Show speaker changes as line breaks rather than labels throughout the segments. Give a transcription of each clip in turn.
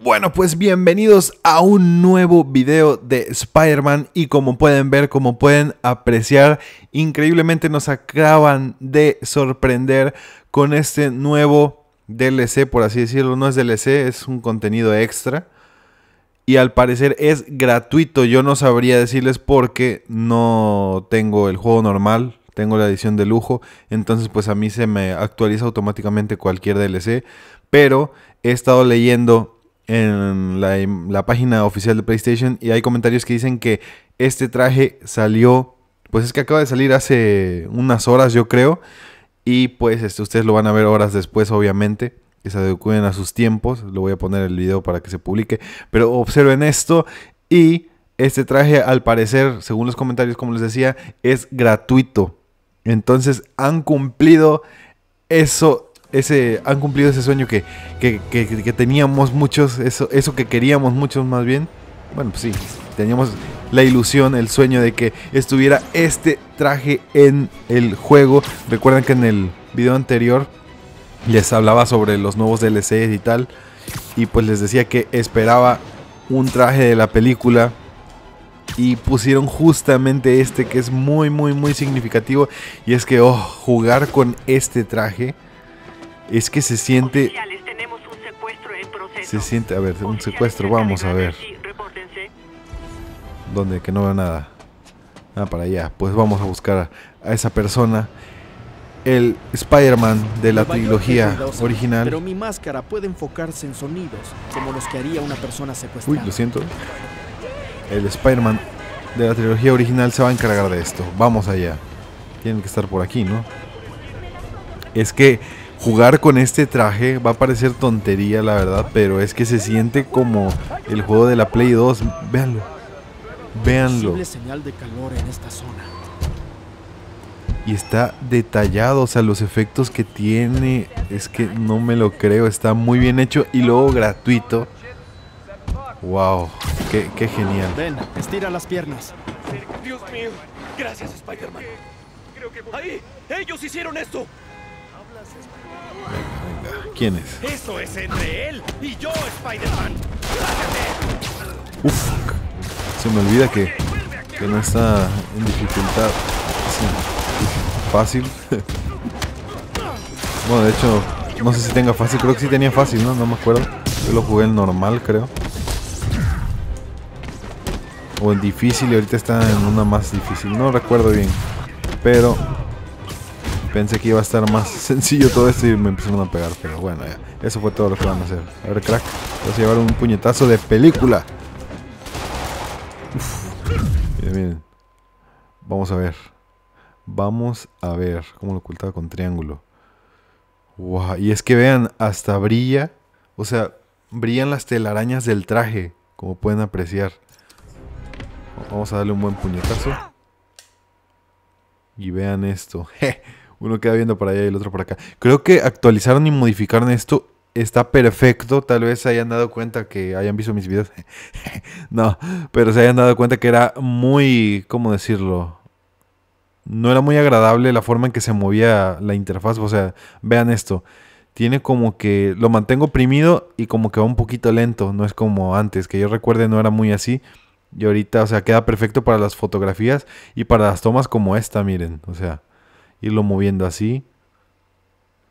Bueno, pues bienvenidos a un nuevo video de Spider-Man y como pueden ver, como pueden apreciar, increíblemente nos acaban de sorprender con este nuevo DLC, por así decirlo, no es DLC, es un contenido extra y al parecer es gratuito, yo no sabría decirles porque no tengo el juego normal, tengo la edición de lujo, entonces pues a mí se me actualiza automáticamente cualquier DLC, pero he estado leyendo en la, página oficial de PlayStation y hay comentarios que dicen que este traje salió, pues es que acaba de salir hace unas horas yo creo, y pues este, ustedes lo van a ver horas después obviamente, que se adecuen a sus tiempos, lo voy a poner el video para que se publique, pero observen esto y este traje al parecer, según los comentarios como les decía, es gratuito. Entonces han cumplido eso han cumplido ese sueño que, teníamos muchos, eso, eso que queríamos muchos más bien. Bueno, pues sí, teníamos la ilusión, el sueño de que estuviera este traje en el juego. Recuerden que en el video anterior les hablaba sobre los nuevos DLCs y tal. Y pues les decía que esperaba un traje de la película. Y pusieron justamente este que es muy, muy, muy significativo. Y es que, oh, jugar con este traje es que se siente... Se siente, a ver, un secuestro, vamos a ver. ¿Dónde? Que no veo nada. Ah, para allá. Pues vamos a buscar a esa persona. El Spider-Man de la trilogía original. Pero mi máscara puede enfocarse en sonidos, como los que haría una persona secuestrada. Uy, lo siento. El Spider-Man de la trilogía original se va a encargar de esto. Vamos allá. Tienen que estar por aquí, ¿no? Es que jugar con este traje va a parecer tontería, la verdad, pero es que se siente como el juego de la Play 2. Véanlo. Véanlo. Y está detallado, o sea, los efectos que tiene, es que no me lo creo, está muy bien hecho y luego gratuito. Wow, qué, genial. Ven, estira las piernas. Dios mío, gracias Spider-Man. ¡Ahí! ¡Ellos hicieron esto! ¿Quién Eso y yo, Se me olvida que, que no está en dificultad fácil. bueno, de hecho, no sé si tenga fácil. Creo que sí tenía fácil, ¿no? No me acuerdo. Yo lo jugué en normal, creo. O en difícil y ahorita está en una más difícil. No recuerdo bien. Pero Pensé que iba a estar más sencillo todo esto y me empezaron a pegar, pero bueno, ya. Eso fue todo lo que van a hacer. A ver, crack. Vas a llevar un puñetazo de película. Miren, miren. Vamos a ver. Vamos a ver cómo lo ocultaba con triángulo. Wow. Y es que vean, hasta brilla. O sea, brillan las telarañas del traje, como pueden apreciar. Vamos a darle un buen puñetazo. Y vean esto. Je. Uno queda viendo para allá y el otro para acá. Creo que actualizaron y modificaron esto. Está perfecto. Tal vez se hayan dado cuenta que hayan visto mis videos. no, pero se hayan dado cuenta que era muy, ¿cómo decirlo? No era muy agradable la forma en que se movía la interfaz. O sea, vean esto tiene como que lo mantengo oprimido y como que va un poquito lento, no es como antes, que yo recuerde no era muy así. Y ahorita, o sea, queda perfecto para las fotografías y para las tomas como esta, miren, o sea irlo moviendo así.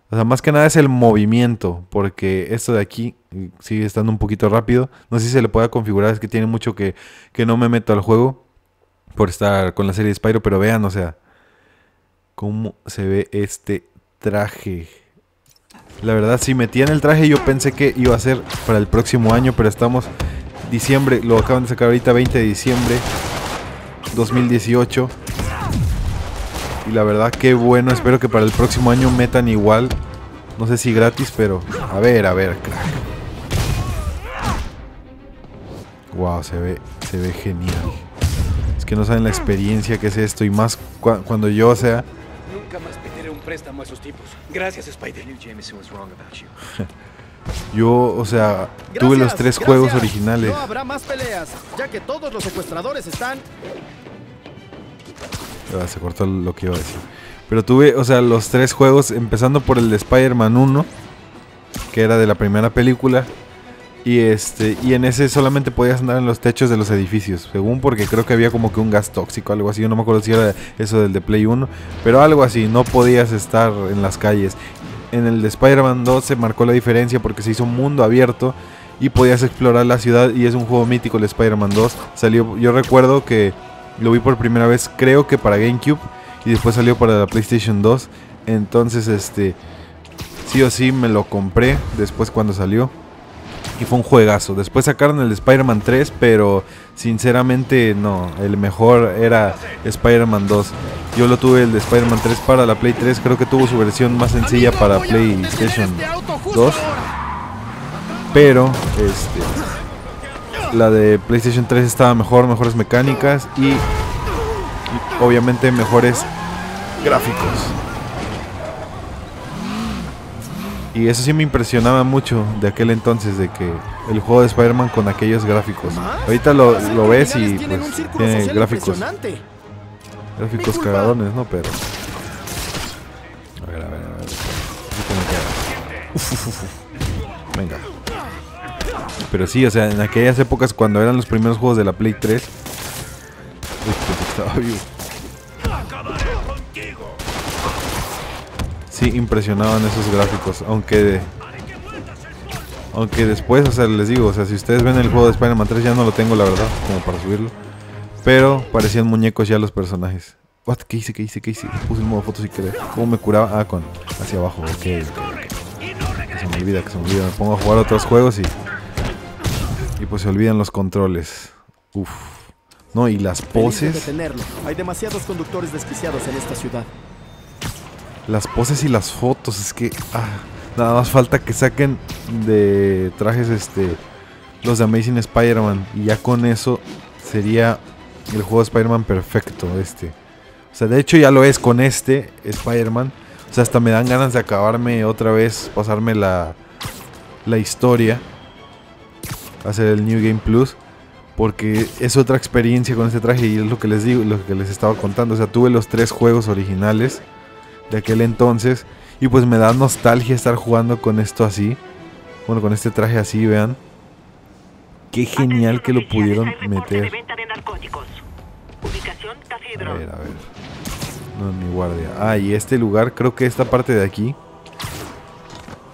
O sea, más que nada es el movimiento, porque esto de aquí mm, sigue estando un poquito rápido. No sé si se le pueda configurar, es que tiene mucho que, que no me meto al juego por estar con la serie de Spyro, pero vean, o sea, cómo se ve este traje. La verdad, si en el traje yo pensé que iba a ser para el próximo año, pero estamos diciembre, lo acaban de sacar ahorita 20 de diciembre 2018. Y la verdad, qué bueno. Espero que para el próximo año metan igual. No sé si gratis, pero... A ver, a ver, crack. Wow, se ve, se ve genial. Es que no saben la experiencia que es esto. Y más cuando yo, o sea... Nunca más pediré un préstamo a esos tipos. Gracias, Spider. Yo, o sea, tuve los tres juegos originales. No habrá más peleas, ya que todos los secuestradores están Ah, se cortó lo que iba a decir. Pero tuve, o sea, los tres juegos, empezando por el de Spider-Man 1, que era de la primera película. Y este, y en ese solamente podías andar en los techos de los edificios, según porque creo que había como que un gas tóxico, algo así, yo no me acuerdo si era eso del de Play 1, pero algo así, no podías estar en las calles. En el de Spider-Man 2 se marcó la diferencia porque se hizo un mundo abierto y podías explorar la ciudad y es un juego mítico el Spider-Man 2. Salió, yo recuerdo que lo vi por primera vez, creo que para GameCube. Y después salió para la PlayStation 2. Entonces, este. Sí o sí me lo compré después cuando salió. Y fue un juegazo. Después sacaron el Spider-Man 3, pero sinceramente no. El mejor era Spider-Man 2. Yo lo tuve el de Spider-Man 3 para la Play 3. Creo que tuvo su versión más sencilla para PlayStation 2. Este pero, este la de PlayStation 3 estaba mejor, mejores mecánicas y, obviamente mejores gráficos. Y eso sí me impresionaba mucho de aquel entonces, de que el juego de Spider-Man con aquellos gráficos. Ahorita lo, ves y pues tiene gráficos. Gráficos cagadones, ¿no? Pero... A ver, a ver, a Venga. Pero sí, o sea, en aquellas épocas cuando eran los primeros juegos de la Play 3. Uy, pues, estaba vivo. Sí, impresionaban esos gráficos. Aunque aunque después, o sea, les digo, o sea, si ustedes ven el juego de Spider-Man 3, ya no lo tengo, la verdad, como para subirlo. Pero parecían muñecos ya los personajes. ¿Qué hice? ¿Qué hice? ¿Qué hice? Puse el modo foto Si querer. ¿Cómo me curaba? Ah, con hacia abajo. Ok, Que se me olvida, que se me olvida. Me pongo a jugar otros juegos y y pues se olvidan los controles. Uf. No, y las poses. Hay demasiados conductores desquiciados en esta ciudad. Las poses y las fotos, es que. Ah, nada más falta que saquen de trajes este. Los de Amazing Spider-Man. Y ya con eso sería el juego de Spider-Man perfecto. Este. O sea, de hecho ya lo es con este Spider-Man. O sea, hasta me dan ganas de acabarme otra vez, pasarme la, la historia hacer el New Game Plus porque es otra experiencia con este traje y es lo que les digo, lo que les estaba contando. O sea, tuve los tres juegos originales de aquel entonces y pues me da nostalgia estar jugando con esto así. Bueno, con este traje así, vean. Qué genial que lo pudieron meter. A ver, a ver. No, mi guardia. Ah, y este lugar, creo que esta parte de aquí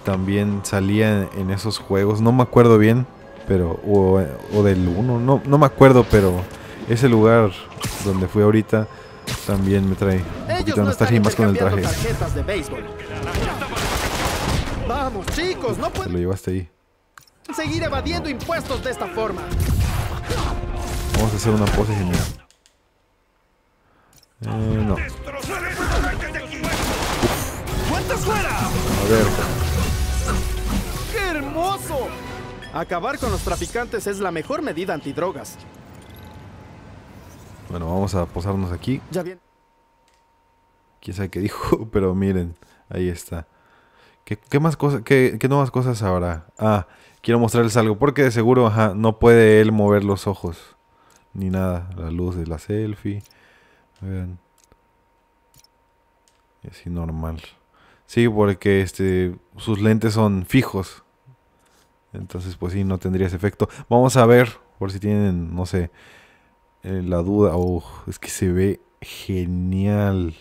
también salía en esos juegos. No me acuerdo bien, pero o, del 1, no, no me acuerdo, pero ese lugar donde fui ahorita también me trae un poquito más con el traje. Vamos, chicos, no puedo. lo llevaste ahí. Seguir evadiendo impuestos de esta forma. Vamos a hacer una pose genial. Eh, no. fuera! A ver. ¡Qué hermoso! Acabar con los traficantes es la mejor medida antidrogas. Bueno, vamos a posarnos aquí. Ya bien. Quién sabe qué dijo, pero miren, ahí está. ¿Qué, más cosas, qué, nuevas cosas habrá? Ah, quiero mostrarles algo, porque de seguro, no puede él mover los ojos. Ni nada, la luz de la selfie. Es Y normal. Sí, porque este, sus lentes son fijos. Entonces, pues sí, no tendría ese efecto. Vamos a ver, por si tienen, no sé, eh, la duda. Oh, es que se ve genial.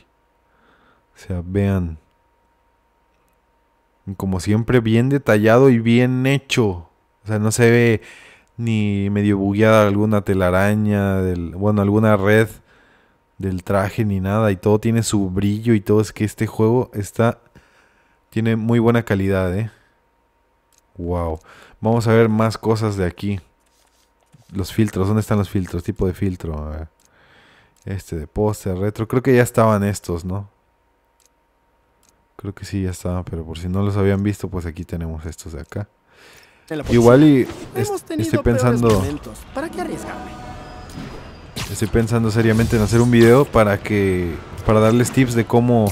O sea, vean. Como siempre, bien detallado y bien hecho. O sea, no se ve ni medio bugueada alguna telaraña, del, bueno, alguna red del traje ni nada. Y todo tiene su brillo y todo. Es que este juego está... Tiene muy buena calidad, ¿eh? Wow. Vamos a ver más cosas de aquí. Los filtros, ¿dónde están los filtros? Tipo de filtro. Este de poste, retro. Creo que ya estaban estos, ¿no? Creo que sí, ya estaban, pero por si no los habían visto, pues aquí tenemos estos de acá. Igual y estoy pensando... ¿Para qué arriesgarme? Estoy pensando seriamente en hacer un video para que... Para darles tips de cómo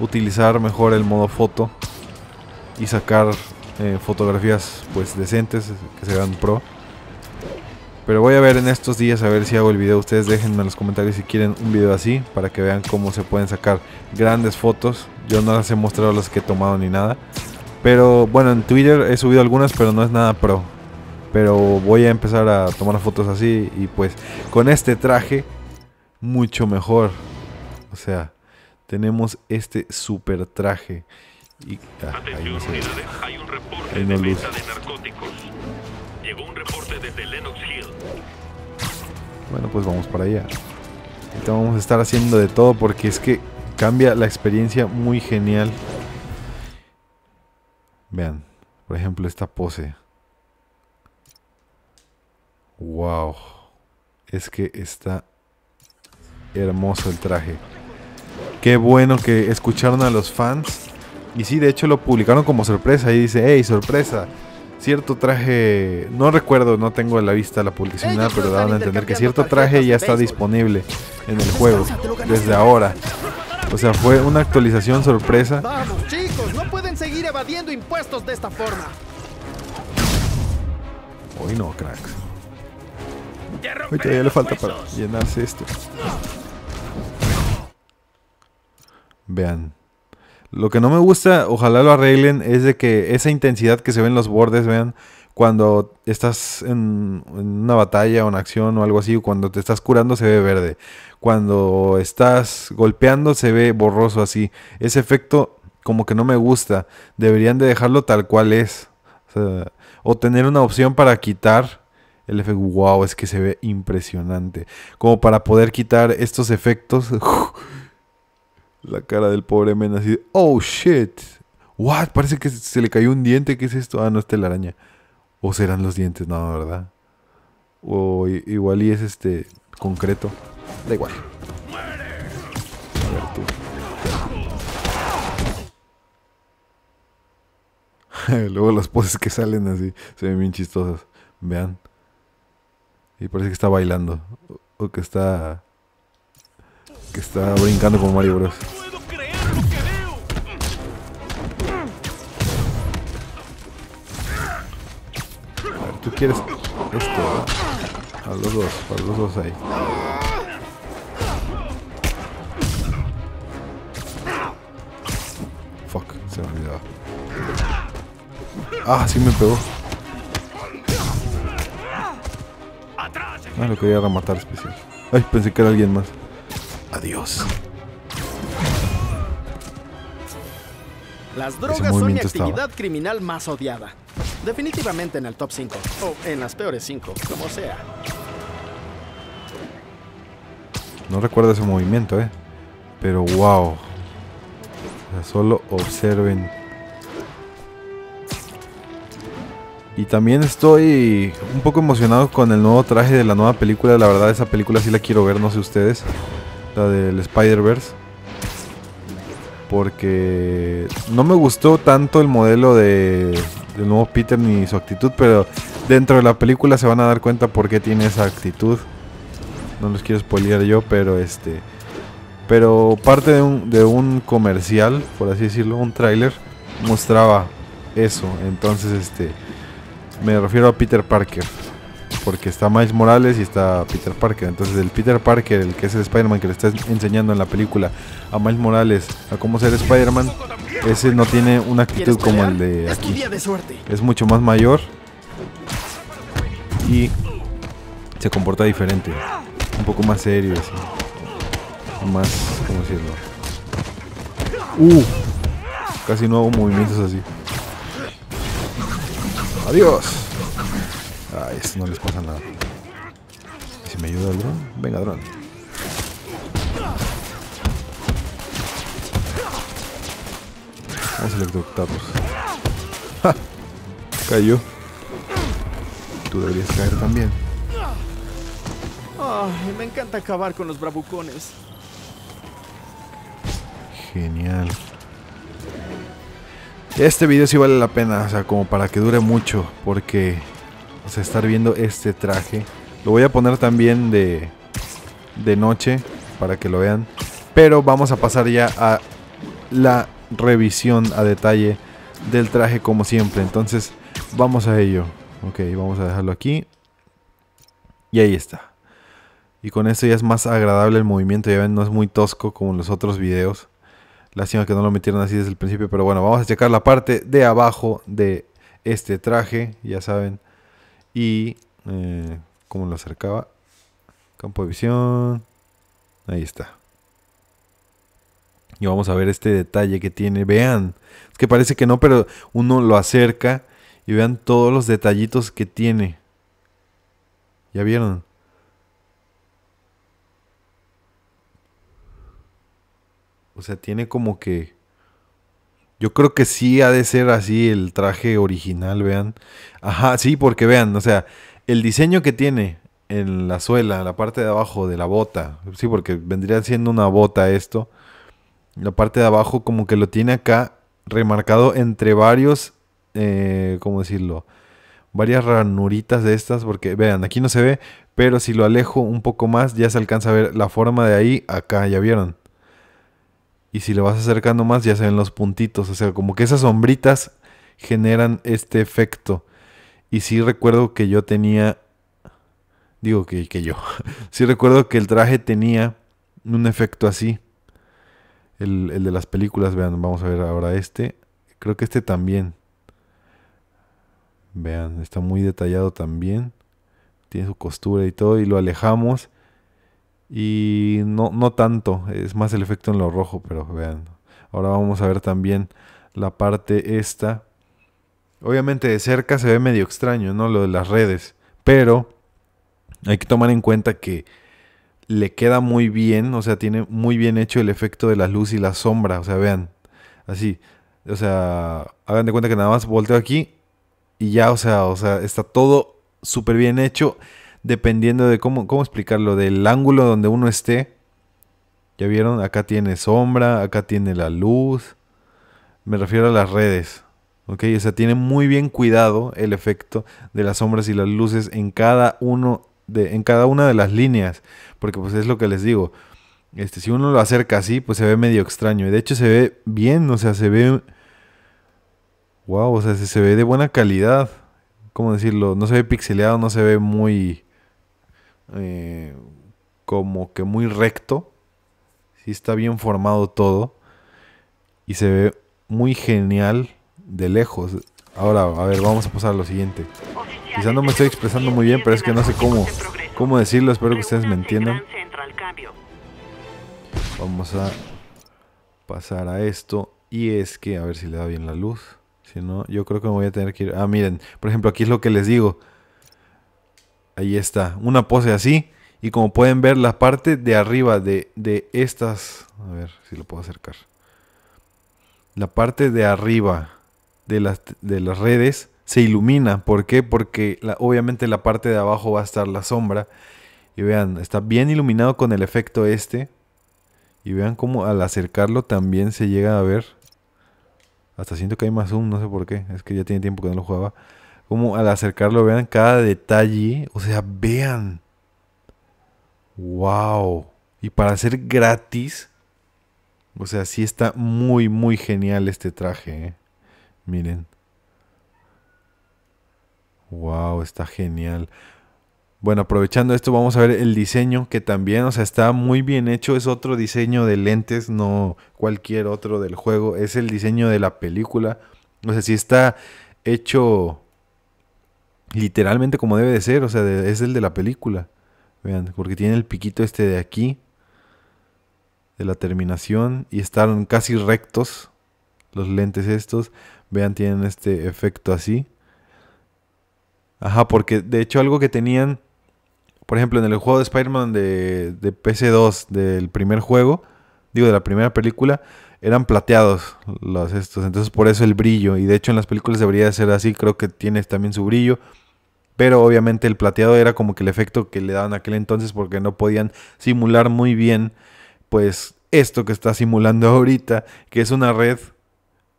utilizar mejor el modo foto y sacar eh, fotografías pues decentes que se dan pro. Pero voy a ver en estos días a ver si hago el video. Ustedes déjenme en los comentarios si quieren un video así para que vean cómo se pueden sacar grandes fotos. Yo no las he mostrado las que he tomado ni nada. Pero bueno, en Twitter he subido algunas, pero no es nada pro. Pero voy a empezar a tomar fotos así y pues con este traje mucho mejor. O sea, tenemos este super traje. Y, Atención, Bueno, pues vamos para allá. Ahorita vamos a estar haciendo de todo porque es que cambia la experiencia muy genial. Vean, por ejemplo, esta pose. Wow. Es que está hermoso el traje. Qué bueno que escucharon a los fans y sí, de hecho lo publicaron como sorpresa y dice, hey, sorpresa. Cierto traje, no recuerdo, no tengo a la vista la publicación, pero daban a entender que cierto traje ya está disponible en el juego desde ahora. O sea, fue una actualización sorpresa. Vamos, chicos, no pueden seguir evadiendo impuestos de esta forma. Hoy no, cracks. Hoy todavía le falta para llenarse esto. Vean, lo que no me gusta, ojalá lo arreglen, es de que esa intensidad que se ve en los bordes, vean, cuando estás en, una batalla o en acción o algo así, cuando te estás curando se ve verde, cuando estás golpeando se ve borroso así. Ese efecto como que no me gusta, deberían de dejarlo tal cual es. O, o tener una opción para quitar el efecto, wow, es que se ve impresionante. Como para poder quitar estos efectos La cara del pobre men así, oh shit, what, parece que se le cayó un diente, ¿qué es esto? Ah, no es araña. O serán los dientes, no, ¿verdad? O igual y es este concreto. Da igual. A Luego las poses que salen así se ven bien chistosas. Vean. Y parece que está bailando. O que está que está brincando como Mario Bros. A ver, tú quieres esto, A los dos, a los dos ahí. Fuck, se me olvidaba. Ah, sí me pegó. Ah, lo quería rematar especial. Ay, pensé que era alguien más. Adiós. Las drogas son la actividad criminal más odiada. Definitivamente en el top 5, o en las peores 5, como sea. No recuerdo ese movimiento, eh. Pero wow. solo observen. Y también estoy un poco emocionado con el nuevo traje de la nueva película. La verdad, esa película sí la quiero ver, no sé ustedes del Spider-Verse. Porque no me gustó tanto el modelo de, del nuevo Peter ni su actitud, pero dentro de la película se van a dar cuenta por qué tiene esa actitud. No los quiero spoilear yo, pero este. Pero parte de un, de un comercial, por así decirlo, un tráiler, mostraba eso. Entonces, este. Me refiero a Peter Parker porque está Miles Morales y está Peter Parker. Entonces el Peter Parker, el que es el Spider-Man que le está enseñando en la película a Miles Morales a cómo ser Spider-Man, ese no tiene una actitud como el de aquí. Es mucho más mayor y se comporta diferente, un poco más serio, así. más, ¿cómo decirlo? Uh, casi no hago movimientos así. Adiós. Ah, esto no les pasa nada. si me ayuda el dron? Venga, dron. Vamos a electrocutarlos. ¡Ja! Cayó. Tú deberías caer también. Ay, me encanta acabar con los bravucones. Genial. Este video sí vale la pena, o sea, como para que dure mucho, porque se estar viendo este traje. Lo voy a poner también de, de noche para que lo vean. Pero vamos a pasar ya a la revisión a detalle del traje como siempre. Entonces, vamos a ello. Ok, vamos a dejarlo aquí. Y ahí está. Y con esto ya es más agradable el movimiento. Ya ven, no es muy tosco como en los otros videos. Lástima que no lo metieron así desde el principio. Pero bueno, vamos a checar la parte de abajo de este traje. Ya saben, y eh, como lo acercaba, campo de visión. Ahí está. Y vamos a ver este detalle que tiene. Vean, es que parece que no, pero uno lo acerca y vean todos los detallitos que tiene. ¿Ya vieron? O sea, tiene como que yo creo que sí ha de ser así el traje original, vean. Ajá, sí, porque vean, o sea, el diseño que tiene en la suela, la parte de abajo de la bota, sí, porque vendría siendo una bota esto. La parte de abajo como que lo tiene acá remarcado entre varios, eh, ¿cómo decirlo? Varias ranuritas de estas, porque vean, aquí no se ve, pero si lo alejo un poco más ya se alcanza a ver la forma de ahí acá, ya vieron. Y si le vas acercando más, ya se ven los puntitos. O sea, como que esas sombritas generan este efecto. Y sí recuerdo que yo tenía. Digo que, yo. sí recuerdo que el traje tenía un efecto así. El, el de las películas, vean, vamos a ver ahora este. Creo que este también. Vean, está muy detallado también. Tiene su costura y todo. Y lo alejamos. Y no, no tanto, es más el efecto en lo rojo, pero vean. Ahora vamos a ver también la parte esta. Obviamente de cerca se ve medio extraño, ¿no? Lo de las redes. Pero hay que tomar en cuenta que le queda muy bien, o sea, tiene muy bien hecho el efecto de la luz y la sombra. O sea, vean, así. O sea, hagan de cuenta que nada más volteo aquí y ya, o sea, o sea, está todo súper bien hecho dependiendo de cómo, cómo explicarlo, del ángulo donde uno esté. Ya vieron, acá tiene sombra, acá tiene la luz. Me refiero a las redes. ¿ok? O sea, tiene muy bien cuidado el efecto de las sombras y las luces en cada uno de, en cada una de las líneas. Porque pues es lo que les digo. Este, si uno lo acerca así, pues se ve medio extraño. Y de hecho se ve bien, o sea, se ve. Wow, o sea, se, se ve de buena calidad. ¿Cómo decirlo? No se ve pixeleado, no se ve muy eh, como que muy recto. Si está bien formado todo. Y se ve muy genial de lejos. Ahora, a ver, vamos a pasar a lo siguiente. Quizá no me estoy expresando muy bien, pero es que no sé cómo, cómo decirlo. Espero que ustedes me entiendan. Vamos a pasar a esto. Y es que, a ver si le da bien la luz. Si no, yo creo que me voy a tener que ir. Ah, miren, por ejemplo, aquí es lo que les digo ahí está, una pose así. Y como pueden ver, la parte de arriba de, de estas, a ver si lo puedo acercar. La parte de arriba de las, de las redes se ilumina. ¿Por qué? Porque obviamente la parte de abajo va a estar la sombra. Y vean, está bien iluminado con el efecto este. Y vean cómo al acercarlo también se llega a ver. Hasta siento que hay más zoom, no sé por qué. Es que ya tiene tiempo que no lo jugaba como al acercarlo, vean cada detalle, o sea, vean. ¡Wow! Y para ser gratis, o sea, sí está muy, muy genial este traje. ¿eh? Miren. ¡Wow! Está genial. Bueno, aprovechando esto, vamos a ver el diseño que también, o sea, está muy bien hecho. Es otro diseño de lentes, no cualquier otro del juego. Es el diseño de la película. O sea, si está hecho literalmente como debe de ser, o sea, es el de la película. Vean, porque tiene el piquito este de aquí, de la terminación, y están casi rectos los lentes estos. Vean, tienen este efecto así. Ajá, porque de hecho algo que tenían, por ejemplo, en el juego de Spider-Man de, de PC2, del primer juego, digo, de la primera película, eran plateados los estos. Entonces por eso el brillo. Y de hecho en las películas debería ser así. Creo que tiene también su brillo pero obviamente el plateado era como que el efecto que le daban aquel entonces porque no podían simular muy bien pues esto que está simulando ahorita, que es una red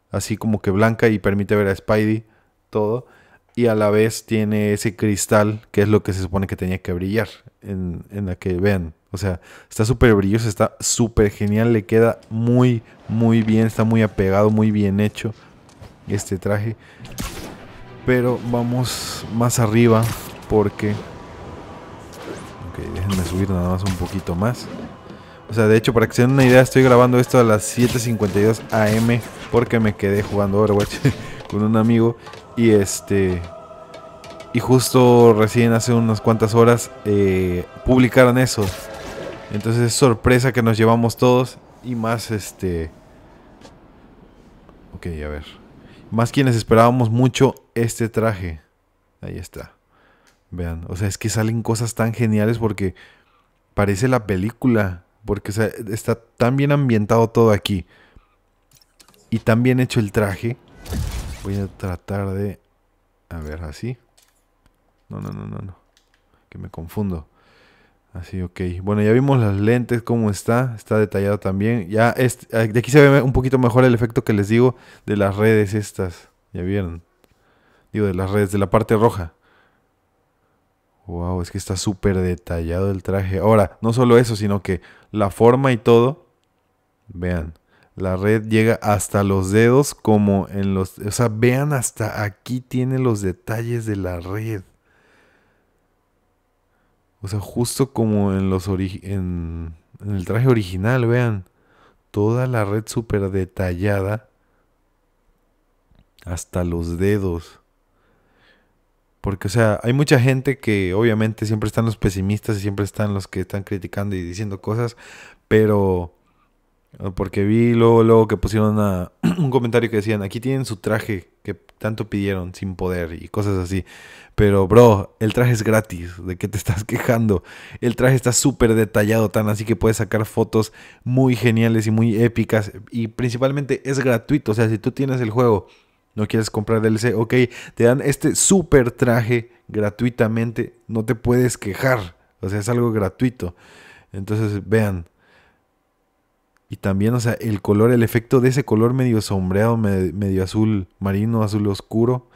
así como que blanca y permite ver a Spidey todo y a la vez tiene ese cristal que es lo que se supone que tenía que brillar en, en la que vean. O sea, está súper brilloso, está súper genial, le queda muy, muy bien, está muy apegado, muy bien hecho este traje. Pero vamos más arriba porque... Ok, déjenme subir nada más un poquito más. O sea, de hecho, para que se den una idea, estoy grabando esto a las 7.52 am porque me quedé jugando Overwatch con un amigo. Y este... Y justo recién hace unas cuantas horas eh, publicaron eso. Entonces es sorpresa que nos llevamos todos y más este... Ok, a ver. Más quienes esperábamos mucho este traje. Ahí está. Vean, o sea, es que salen cosas tan geniales porque parece la película. Porque está tan bien ambientado todo aquí. Y tan bien hecho el traje. Voy a tratar de... A ver, así. No, no, no, no, no. Que me confundo. Así, ok. Bueno, ya vimos las lentes, cómo está. Está detallado también. Ya ah, de aquí se ve un poquito mejor el efecto que les digo de las redes estas. Ya vieron. Digo, de las redes, de la parte roja. Wow, es que está súper detallado el traje. Ahora, no solo eso, sino que la forma y todo. Vean, la red llega hasta los dedos como en los... O sea, vean hasta aquí tiene los detalles de la red. O sea, justo como en, los en, el traje original, vean. Toda la red súper detallada. Hasta los dedos. Porque, o sea, hay mucha gente que obviamente siempre están los pesimistas y siempre están los que están criticando y diciendo cosas. Pero porque vi luego, que pusieron un comentario que decían, aquí tienen su traje tanto pidieron sin poder y cosas así. Pero, bro, el traje es gratis. ¿De qué te estás quejando? El traje está súper detallado, tan así que puedes sacar fotos muy geniales y muy épicas. Y principalmente es gratuito. O sea, si tú tienes el juego, no quieres comprar DLC, ok, te dan este súper traje gratuitamente. No te puedes quejar. O sea, es algo gratuito. Entonces, vean. Y también, o sea, el color, el efecto de ese color medio sombreado, medio azul marino, azul oscuro.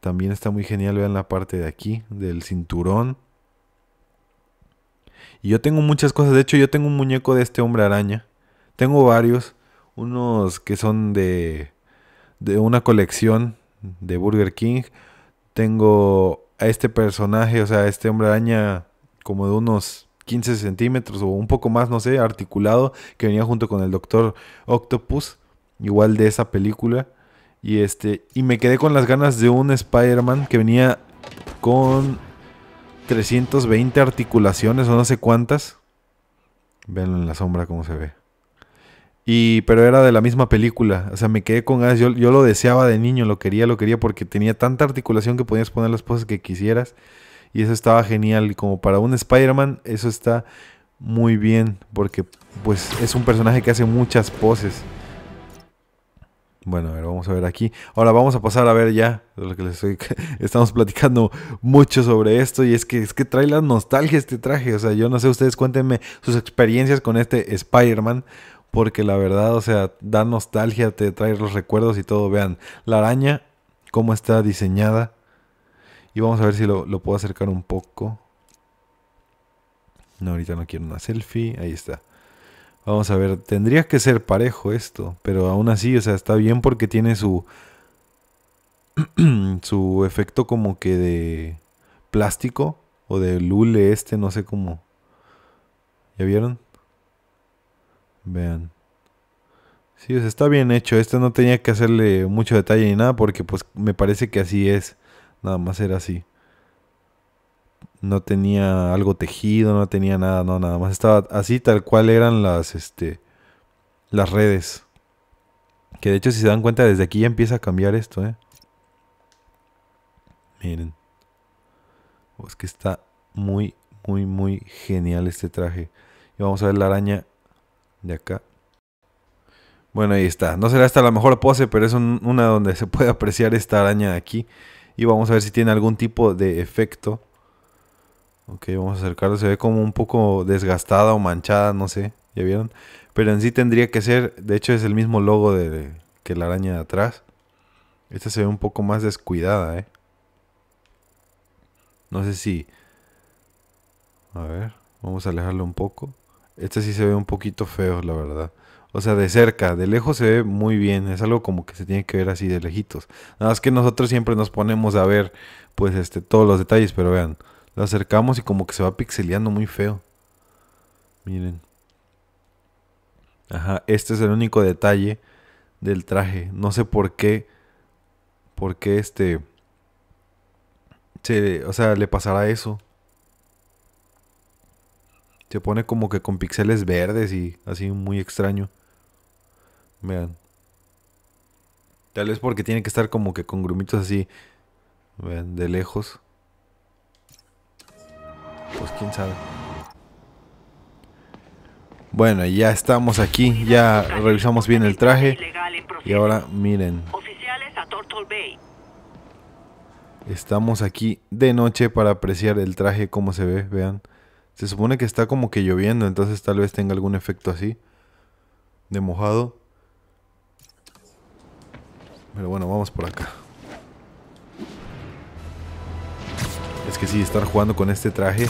También está muy genial, vean la parte de aquí, del cinturón. Y yo tengo muchas cosas, de hecho yo tengo un muñeco de este hombre araña. Tengo varios, unos que son de, de una colección de Burger King. Tengo a este personaje, o sea, a este hombre araña como de unos 15 centímetros o un poco más, no sé, articulado, que venía junto con el Doctor Octopus, igual de esa película. Y este, y me quedé con las ganas de un Spider-Man que venía con 320 articulaciones o no sé cuántas. ven en la sombra cómo se ve. Y, pero era de la misma película. O sea, me quedé con ganas. Yo, yo lo deseaba de niño, lo quería, lo quería porque tenía tanta articulación que podías poner las poses que quisieras. Y eso estaba genial. Como para un Spider-Man, eso está muy bien. Porque pues es un personaje que hace muchas poses. Bueno, a ver, vamos a ver aquí. Ahora vamos a pasar a ver ya lo que les estoy, estamos platicando mucho sobre esto y es que es que trae la nostalgia este traje, o sea, yo no sé ustedes cuéntenme sus experiencias con este Spider-Man porque la verdad, o sea, da nostalgia, te trae los recuerdos y todo. Vean, la araña cómo está diseñada y vamos a ver si lo, puedo acercar un poco. No, ahorita no quiero una selfie. Ahí está. Vamos a ver, tendría que ser parejo esto, pero aún así, o sea, está bien porque tiene su su efecto como que de plástico o de lule este, no sé cómo. ¿Ya vieron? Vean. Sí, o sea, está bien hecho. Este no tenía que hacerle mucho detalle ni nada porque pues me parece que así es. Nada más era así. No tenía algo tejido, no tenía nada, no, nada más estaba así tal cual eran las, este, las redes. Que de hecho si se dan cuenta desde aquí ya empieza a cambiar esto, ¿eh? Miren. Oh, es que está muy, muy, muy genial este traje. Y vamos a ver la araña de acá. Bueno, ahí está. No será esta la mejor pose, pero es una donde se puede apreciar esta araña de aquí. Y vamos a ver si tiene algún tipo de efecto. Ok, vamos a acercarlo. Se ve como un poco desgastada o manchada, no sé. ¿Ya vieron? Pero en sí tendría que ser. De hecho, es el mismo logo de, que la araña de atrás. Esta se ve un poco más descuidada, ¿eh? No sé si... A ver, vamos a alejarlo un poco. Esta sí se ve un poquito feo, la verdad. O sea, de cerca, de lejos se ve muy bien, es algo como que se tiene que ver así de lejitos. Nada más que nosotros siempre nos ponemos a ver pues este todos los detalles, pero vean, lo acercamos y como que se va pixeleando muy feo. Miren. Ajá, este es el único detalle del traje. No sé por qué por qué este se, o sea, le pasará eso. Se pone como que con pixeles verdes y así muy extraño. Vean. Tal vez porque tiene que estar como que con grumitos así. Vean, de lejos. Pues quién sabe. Bueno, ya estamos aquí, ya revisamos bien el traje. Y ahora miren. Estamos aquí de noche para apreciar el traje como se ve, vean. Se supone que está como que lloviendo, entonces tal vez tenga algún efecto así. De mojado. Pero bueno, vamos por acá. Es que sí, estar jugando con este traje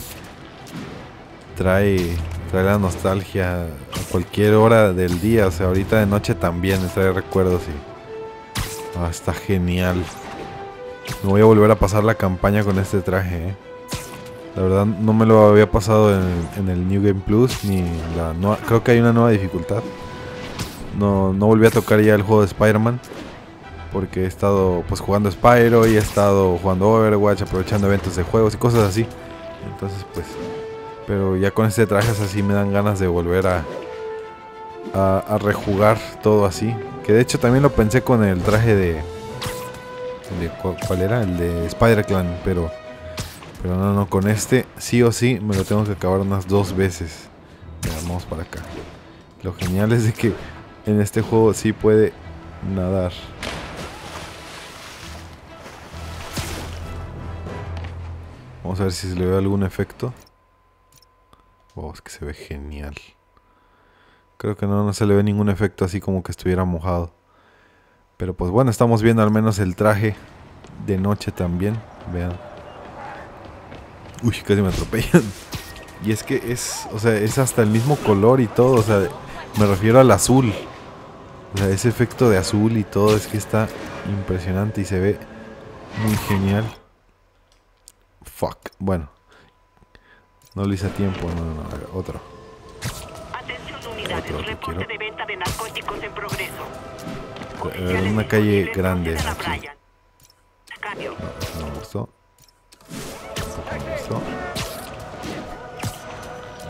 trae, trae la nostalgia a cualquier hora del día. O sea, ahorita de noche también trae recuerdos y... Ah, está genial. no voy a volver a pasar la campaña con este traje, eh. La verdad no me lo había pasado en, el New Game Plus ni la Creo que hay una nueva dificultad. No, no volví a tocar ya el juego de Spider-Man porque he estado pues jugando Spyro y he estado jugando Overwatch, aprovechando eventos de juegos y cosas así. Entonces pues, pero ya con este traje así me dan ganas de volver a, a, rejugar todo así. Que de hecho también lo pensé con el traje de, ¿cuál era? El de Spider-Clan, pero... Pero no, no, con este sí o sí me lo tengo que acabar unas dos veces. vamos para acá. Lo genial es que en este juego sí puede nadar. Vamos a ver si se le ve algún efecto. Oh, es que se ve genial. Creo que no, no se le ve ningún efecto así como que estuviera mojado. Pero pues bueno, estamos viendo al menos el traje de noche también. Vean. Uy, casi me atropellan. Y es que es, o sea, es hasta el mismo color y todo. O sea, me refiero al azul. O sea, ese efecto de azul y todo es que está impresionante y se ve muy genial. Fuck. Bueno. No lo hice a tiempo. No, no, no. Otro. Atención unidades. Otro Reporte de venta de narcóticos en progreso. Eh, es una calle grande. Aquí. No, no me gustó. me gustó.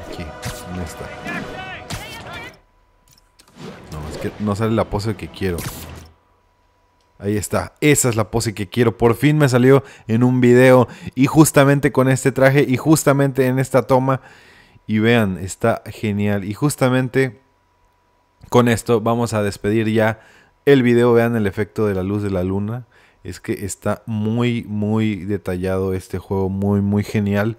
Aquí. En esta. No, es que no sale la pose que quiero. Ahí está, esa es la pose que quiero. Por fin me salió en un video y justamente con este traje y justamente en esta toma. Y vean, está genial. Y justamente con esto vamos a despedir ya el video. Vean el efecto de la luz de la luna. Es que está muy, muy detallado este juego, muy, muy genial.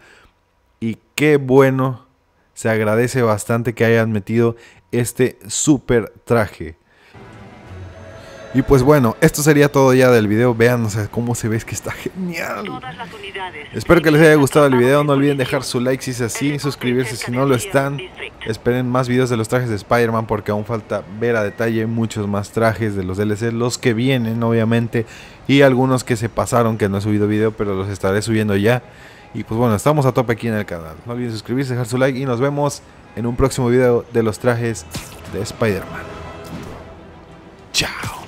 Y qué bueno, se agradece bastante que hayan metido este super traje. Y pues bueno, esto sería todo ya del video. Vean, o sea, cómo se ve es que está genial. Espero que les haya gustado el video. No olviden dejar su like si es así, suscribirse si no lo están. Esperen más videos de los trajes de Spider-Man porque aún falta ver a detalle muchos más trajes de los DLC, los que vienen obviamente y algunos que se pasaron que no he subido video, pero los estaré subiendo ya. Y pues bueno, estamos a tope aquí en el canal. No olviden suscribirse, dejar su like y nos vemos en un próximo video de los trajes de Spider-Man. Chao.